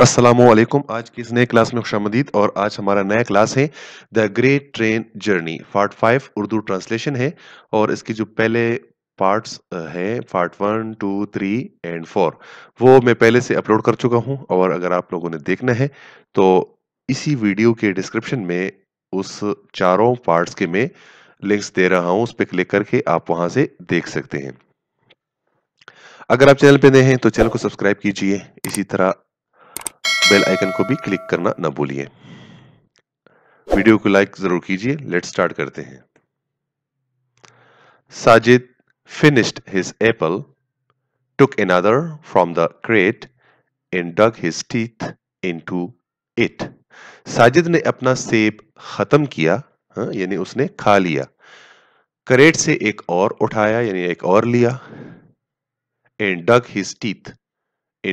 असलम आज की इस नए क्लास में खुशामदीद और आज हमारा नया क्लास है the great train journey part five Urdu translation है और इसके जो पहले पार्ट्स हैं part one two three and four वो मैं पहले से अपलोड कर चुका हूँ और अगर आप लोगों ने देखना है तो इसी वीडियो के डिस्क्रिप्शन में उस चारों पार्ट्स के मैं लिंक्स दे रहा हूँ उस पर क्लिक करके आप वहां से देख सकते हैं अगर आप चैनल पे नए हैं तो चैनल को सब्सक्राइब कीजिए इसी तरह बेल आइकन को भी क्लिक करना ना भूलिए वीडियो को लाइक जरूर कीजिए लेट स्टार्ट करते हैं Sajid finished finished his apple, took from the crate crate, dug his teeth into it Sajid ने अपना सेब खत्म किया हाँ, यानी उसने खा लिया करेट से एक और उठाया यानी एक और लिया and dug his teeth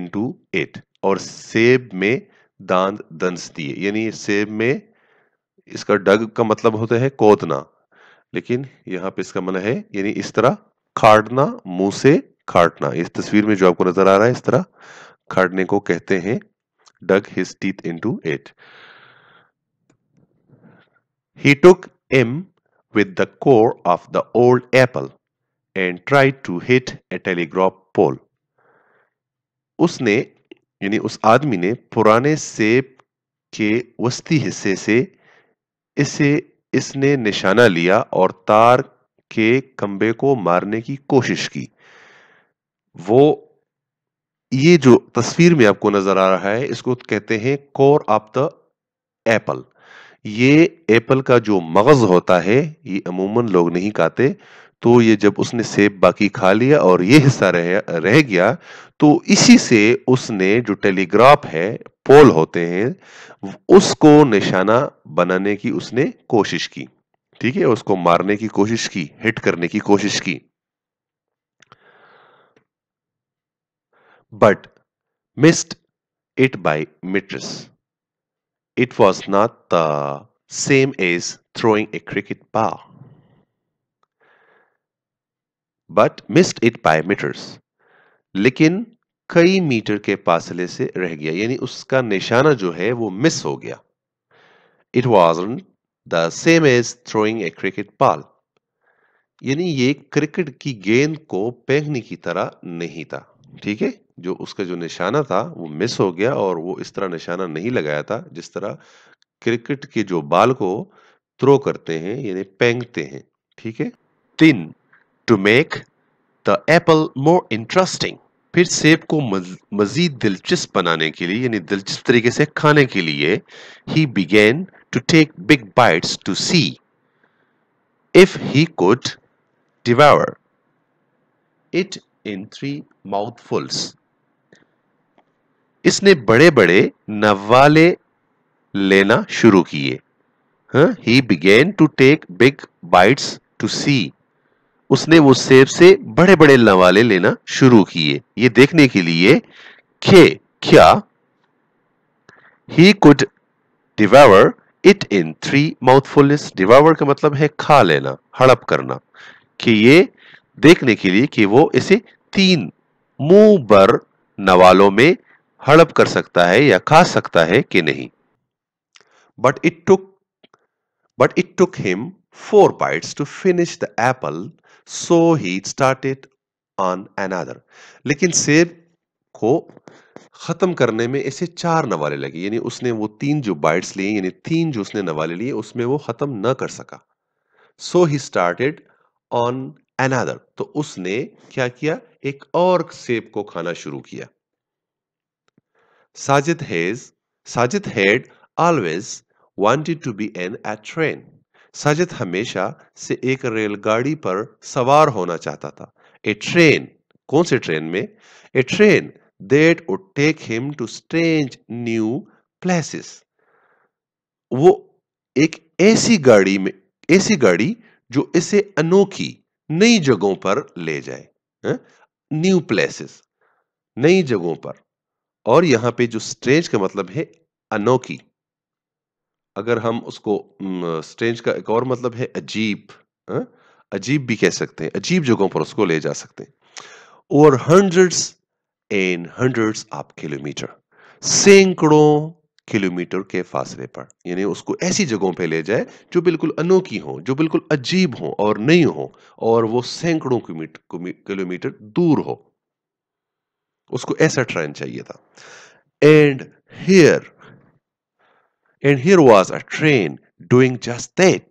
into it और सेब में दांत दंस दिए यानी सेब में इसका डग का मतलब होता है कोतना लेकिन यहां पे इसका मन है यानी इस तरह खाड़ना मुंह से खाटना इस तस्वीर में जो आपको नजर आ रहा है इस तरह खाड़ने को कहते हैं dug his teeth into it he took aim with the core of the old apple and tried to hit a telegraph pole उसने यानी उस आदमी ने पुराने सेब के वस्ती हिस्से से इसे इसने निशाना लिया और तार के कंबे को मारने की कोशिश की वो ये जो तस्वीर में आपको नजर आ रहा है इसको कहते हैं कोर ऑफ द एप्पल ये एप्पल का जो मगज होता है ये अमूमन लोग नहीं खाते तो ये जब उसने सेब बाकी खा लिया और ये हिस्सा रह रह गया तो इसी से उसने जो टेलीग्राफ है पोल होते हैं उसको निशाना बनाने की उसने कोशिश की ठीक है उसको मारने की कोशिश की हिट करने की कोशिश की but missed it by mitres. It was not the same as throwing a cricket ball. But missed it by metres लेकिन कई मीटर के फासले से रह गया यानी उसका निशाना जो है वो मिस हो गया it was the same as throwing a cricket ball यानी ये क्रिकेट की गेंद को पहनने की तरह नहीं था ठीक है जो उसका जो निशाना था वो मिस हो गया और वो इस तरह निशाना नहीं लगाया था जिस तरह क्रिकेट के जो बाल को थ्रो करते हैं यानी पेंगते हैं ठीक है तीन to make the apple more interesting फिर सेब को मजीद दिलचस्प बनाने के लिए यानी दिलचस्प तरीके से खाने के लिए he began to take big bites to see if he could devour it in three mouthfuls इसने बड़े बड़े नवाले लेना शुरू किए he began to take big bites to see उसने वो सेब से बड़े बड़े लवाले लेना शुरू किए ये देखने के लिए खे क्या he could devour it in three mouthfuls devour का मतलब है खा लेना हड़प करना कि ये देखने के लिए कि वो इसे तीन मुंह भर नवालों में हड़प कर सकता है या खा सकता है कि नहीं but it took But it took him four bites to finish the apple, so he started on another. लेकिन सेब को ख़त्म करने में ऐसे चार नवाले लगे यानी उसने वो तीन जो बाइट्स लिए यानी तीन जो उसने नवाले लिए उसमें वो ख़त्म न कर सका so he started on another तो उसने क्या किया एक और सेब को खाना शुरू किया Sajid has Sajid had always wanted to be an a train सजत हमेशा से एक रेलगाड़ी पर सवार होना चाहता था ए ट्रेन कौन से ट्रेन में a train that would take him to strange new places वो एक ऐसी गाड़ी में ऐसी गाड़ी जो इसे अनोखी नई जगहों पर ले जाए न्यू प्लेसेस नई जगहों पर और यहां पे जो स्ट्रेंज का मतलब है अनोखी अगर हम उसको स्ट्रेंज का एक और मतलब है अजीब हाँ? अजीब भी कह सकते हैं अजीब जगहों पर उसको ले जा सकते हैं और हंड्रेड्स एंड हंड्रेड्स आप किलोमीटर सैकड़ों किलोमीटर के फासले पर यानी उसको ऐसी जगहों पे ले जाए जो बिल्कुल अनोखी हो जो बिल्कुल अजीब हो और नहीं हो और वो सैकड़ों किलोमीटर दूर हो उसको ऐसा ट्रेन चाहिए था and here and here was a train doing just that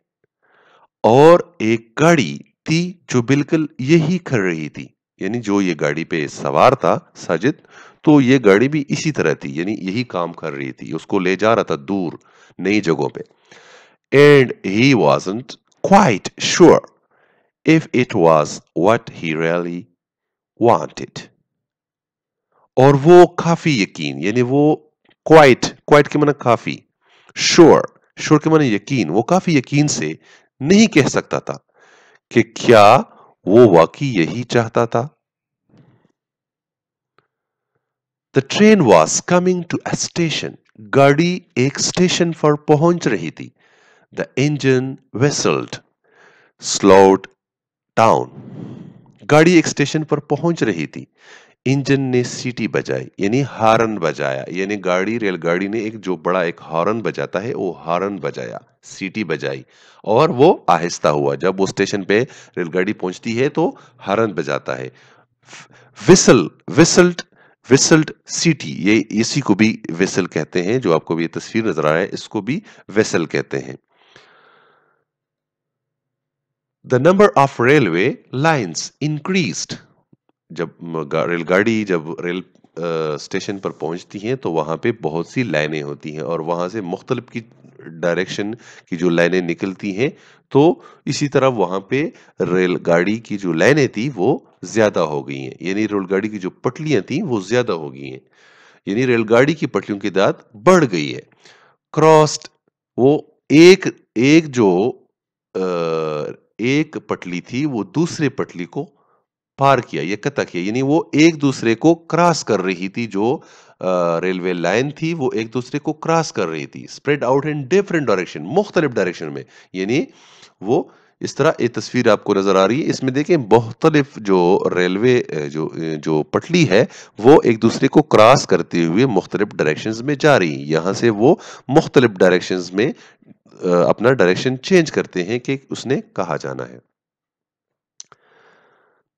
और एक गाड़ी थी जो बिल्कुल यही कर रही थी यानी जो ये गाड़ी पे सवार था साजिद तो ये गाड़ी भी इसी तरह थी यानी यही काम कर रही थी उसको ले जा रहा था दूर नई जगहों पे and he wasn't quite sure if it was what he really wanted और वो काफी यकीन यानी वो क्वाइट क्वाइट के मतलब काफी श्योर श्योर के माने यकीन वो काफी यकीन से नहीं कह सकता था कि क्या वो वाकई यही चाहता था the train was coming to a station गाड़ी एक स्टेशन पर पहुंच रही थी the engine whistled slowed down गाड़ी एक स्टेशन पर पहुंच रही थी इंजन ने सीटी बजाई यानी हारन बजाया यानी गाड़ी रेलगाड़ी ने एक जो बड़ा एक हॉर्न बजाता है वो हॉर्न बजाया सीटी बजाई और वो आहिस्ता हुआ जब वो स्टेशन पे रेलगाड़ी पहुंचती है तो हॉर्न बजाता है विसल विसल्ट विसल्ट सीटी ये इसी को भी वेसल कहते हैं जो आपको ये तस्वीर नजर आ रहा है इसको भी वेसल कहते हैं the number of railway lines increased जब रेलगाड़ी जब रेल स्टेशन पर पहुंचती हैं तो वहाँ पे बहुत सी लाइनें होती हैं और वहाँ से मुख्तलिफ की डायरेक्शन की जो लाइनें निकलती हैं तो इसी तरह वहाँ पे रेलगाड़ी की जो लाइनें थी वो ज़्यादा हो गई हैं यानी रेलगाड़ी की जो पटलियाँ थी वो ज़्यादा हो गई हैं यानी रेलगाड़ी की पटलियों की दाद बढ़ गई है क्रॉस्ड वो एक एक जो एक पटली थी वो दूसरे पटली को पार किया ये कथा है यानी वो एक दूसरे को क्रॉस कर रही थी जो रेलवे लाइन थी वो एक दूसरे को क्रॉस कर रही थी spread out in different direction मुख्तलिफ डायरेक्शन में यानी वो इस तरह ये तस्वीर आपको नजर आ रही है इसमें देखें मुख्तलिफ जो रेलवे जो जो पटली है वो एक दूसरे को क्रॉस करते हुए मुख्तलिफ डायरेक्शन में जा रही है यहाँ से वो मुख्तलिफ डायरेक्शन में अपना डायरेक्शन चेंज करते हैं कि उसने कहा जाना है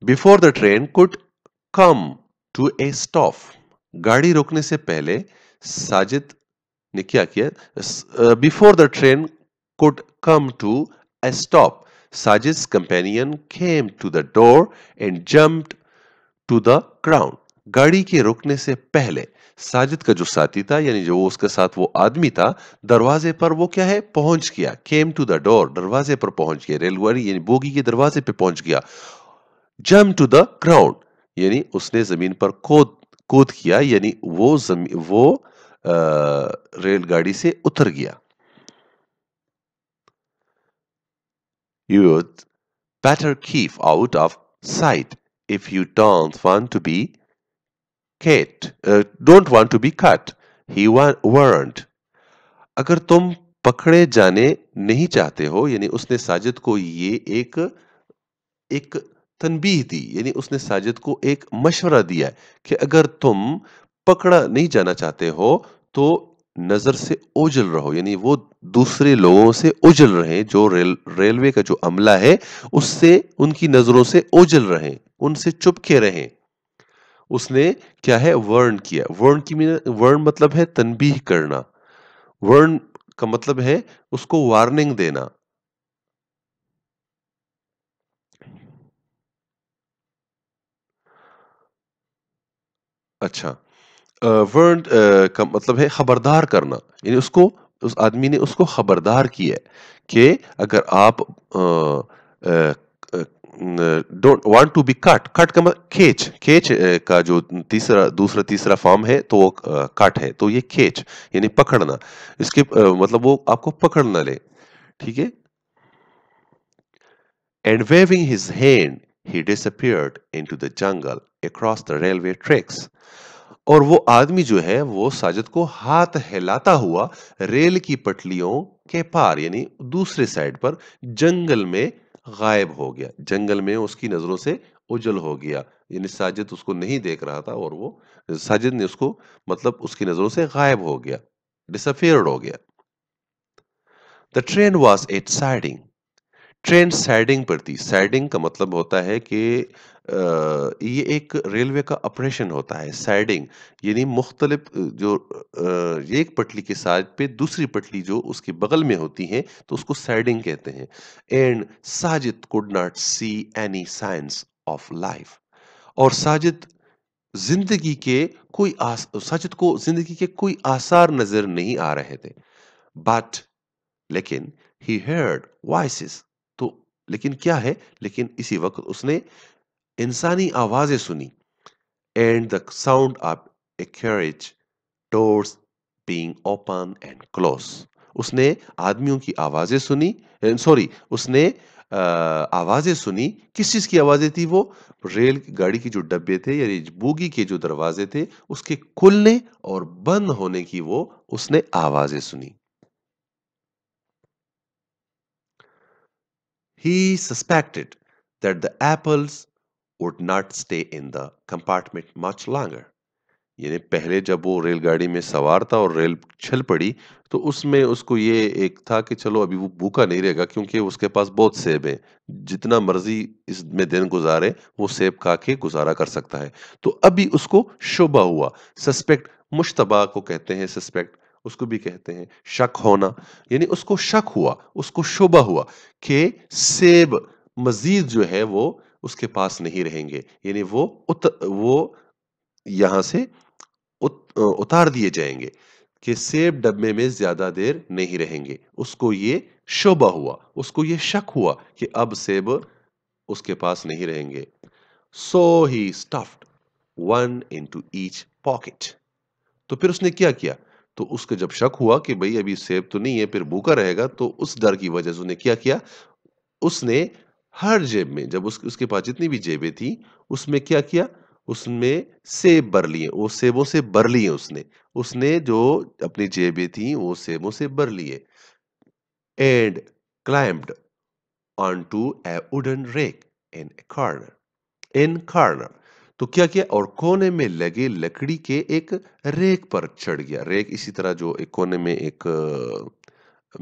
before the train could come to a stop गाड़ी रोकने से पहले साजिद ने क्या किया before the train could come to a stop Sajid companion came to the door and jumped to the ground गाड़ी के रुकने से पहले साजिद का जो साथी था यानी जो उसके साथ वो आदमी था दरवाजे पर वो क्या है पहुंच गया केम टू द डोर दरवाजे पर पहुंच गया रेलगाड़ी यानी बोगी के दरवाजे पे पहुंच गया जम टू द ग्राउंड यानी उसने जमीन पर कूद कूद किया यानी वो जमी वो रेलगाड़ी से उतर गया you'd better keep out of sight if you don't want to be cat don't don't to be cut he he अगर तुम पकड़े जाने नहीं चाहते हो यानी उसने साजिद को ये एक एक तनबीह दी यानी उसने साजिद को एक मशवरा दिया कि अगर तुम पकड़ा नहीं जाना चाहते हो तो नज़र से ओझल रहो यानी वो दूसरे लोगों से ओझल रहे जो रेल रेलवे का जो अमला है उससे उनकी नज़रों से ओझल रहे उनसे चुपके रहें उसने क्या है वर्ण किया वर्ण की वर्ण मतलब है तनबीह करना वर्ण का मतलब है उसको वार्निंग देना अच्छा वर्ड का मतलब है खबरदार करना यानी उसको उस आदमी ने उसको खबरदार किया कि अगर आप don't want to be cut cut का मतलब खेच खेच का जो तीसरा दूसरा तीसरा फॉर्म है तो वो कट है तो ये खेच यानी पकड़ना इसके मतलब वो आपको पकड़ ना ले ठीक है and waving his hand he disappeared into the jungle across the railway tracks और वो आदमी जो है वो साजिद को हाथ हिलाता हुआ रेल की पटलियों के पार यानी दूसरे साइड पर जंगल में गायब हो गया जंगल में उसकी नजरों से उजल हो गया यानी साजिद उसको नहीं देख रहा था और वो साजिद ने उसको मतलब उसकी नजरों से गायब हो गया डिसअफेयर्ड हो गया the train was at siding train siding पर थी साइडिंग का मतलब होता है कि ये एक रेलवे का ऑपरेशन होता है साइडिंग यानी मुख्तलिफ जो एक पटली के साथ पे दूसरी पटली जो उसके बगल में होती है तो उसको साइडिंग कहते हैं and Sajid could not see any signs of life और साजिद जिंदगी के कोई आस साजिद को जिंदगी के कोई आसार नजर नहीं आ रहे थे बट लेकिन ही हेर्ड वॉइस लेकिन क्या है लेकिन इसी वक्त उसने इंसानी आवाजें सुनी and the sound of a carriage doors being open and close उसने आदमियों की आवाजें सुनी सॉरी उसने आवाजें सुनी किस चीज की आवाजें थी वो रेल गाड़ी की जो डब्बे थे यानी बोगी के जो दरवाजे थे उसके खुलने और बंद होने की वो उसने आवाजें सुनी He suspected that the apples would not stay in the compartment much longer. यानी पहले जब वो रेलगाड़ी में सवार था और रेल छल पड़ी तो उसमें उसको ये एक था कि चलो अभी वो भूखा नहीं रहेगा क्योंकि उसके पास बहुत सेब हैं जितना मर्जी इसमें दिन गुजारे वो सेब खा के गुजारा कर सकता है तो अभी उसको शोभा हुआ सस्पेक्ट मुश्तबा को कहते हैं सस्पेक्ट उसको भी कहते हैं शक होना यानी उसको शक हुआ उसको शुबा हुआ कि सेब मजीद जो है वो उसके पास नहीं रहेंगे यानी वो उत, वो यहां से उत, उतार दिए जाएंगे कि सेब डब्बे में ज़्यादा देर नहीं रहेंगे उसको ये शोभा हुआ उसको ये शक हुआ कि अब सेब उसके पास नहीं रहेंगे so he stuffed one into each pocket तो फिर उसने क्या किया तो उसके जब शक हुआ कि भाई अभी सेब तो नहीं है फिर भूखा रहेगा तो उस डर की वजह से उसने क्या किया उसने हर जेब में जब उस, उसके पास जितनी भी जेबें थी उसमें क्या किया उसमें सेब भर लिए वो सेबों से भर लिए उसने उसने जो अपनी जेबें थी वो सेबों से भर लिए and climbed onto a wooden rack in corner. In corner. तो क्या किया और कोने में लगे लकड़ी के एक रेक पर चढ़ गया रेक इसी तरह जो एक कोने में एक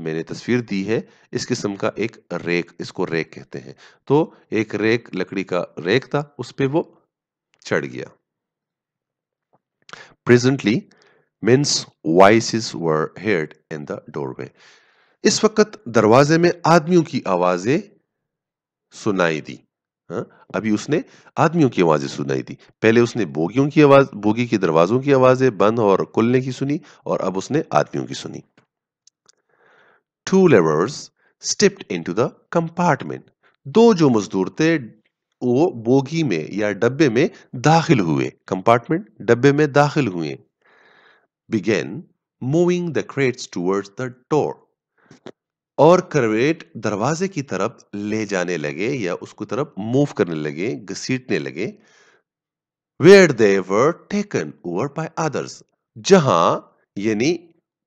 मैंने तस्वीर दी है इस किस्म का एक रेक इसको रेक कहते हैं तो एक रेक लकड़ी का रेक था उस पर वो चढ़ गया presently men's voice were heard in the doorway इस वक्त दरवाजे में आदमियों की आवाजें सुनाई दी हाँ? अभी उसने आदमियों की आवाजें सुनाई थी पहले उसने बोगियों की आवाज बोगी के दरवाजों की आवाजें बंद और कुलने की सुनी और अब उसने आदमियों की सुनी two stepped stepped to the compartment दो जो मजदूर थे वो बोगी में या डब्बे में दाखिल हुए कंपार्टमेंट डब्बे में दाखिल हुए began moving the crates towards the door और करवेट दरवाजे की तरफ ले जाने लगे या उसको तरफ मूव करने लगे घसीटने लगे where they were taken over by others जहां यानी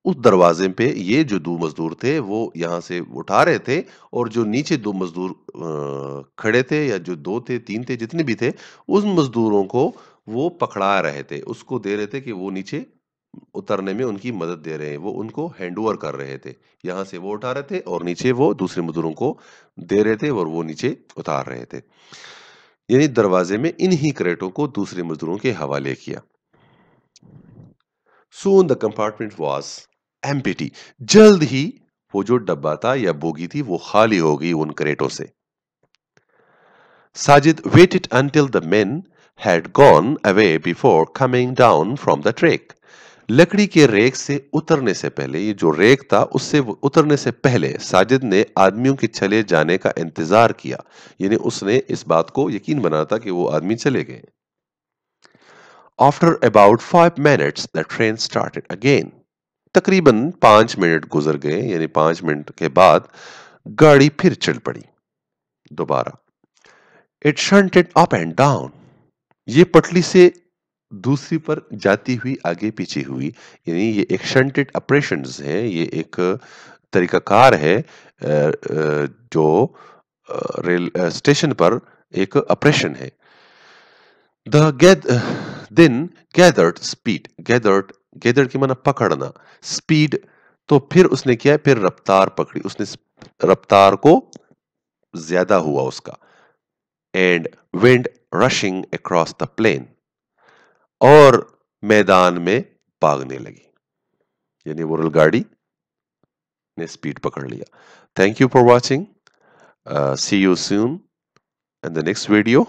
उस दरवाजे पे ये जो दो मजदूर थे वो यहां से उठा रहे थे और जो नीचे दो मजदूर खड़े थे या जो दो थे तीन थे जितने भी थे उन मजदूरों को वो पकड़ा रहे थे उसको दे रहे थे कि वो नीचे उतरने में उनकी मदद दे रहे हैं वो उनको हैंड ओवर कर रहे थे यहाँ से वो उठा रहे थे और नीचे वो दूसरे मजदूरों को दे रहे थे और वो नीचे उतार रहे थे यानी दरवाजे में इन्हीं करेटों को दूसरे मजदूरों के हवाले किया soon the compartment was empty जल्द ही वो जो डब्बा था या बोगी थी वो खाली हो गई उन करेटों से Sajid waited until the men had gone away before coming down from the rack लकड़ी के रेक से उतरने से पहले ये जो रेक था उससे उतरने से पहले साजिद ने आदमियों के चले जाने का इंतजार किया यानी उसने इस बात को यकीन बनाया था कि वो आदमी चले गए after about five minutes the train started again तकरीबन पांच मिनट गुजर गए यानी पांच मिनट के बाद गाड़ी फिर चल पड़ी दोबारा it shunted up and down ये पटली से दूसरी पर जाती हुई आगे पीछे हुई यानी ये एक शंटेड ऑपरेशन है ये एक तरीकाकार है जो रेल स्टेशन पर एक ऑपरेशन है the gath then gathered speed gathered gathered की माना पकड़ना स्पीड तो फिर उसने क्या है फिर रफ्तार पकड़ी उसने रफ्तार को ज्यादा हुआ उसका and wind rushing across the plain और मैदान में भागने लगी यानी वो रेलगाड़ी ने स्पीड पकड़ लिया thank you for watching see you soon and the next video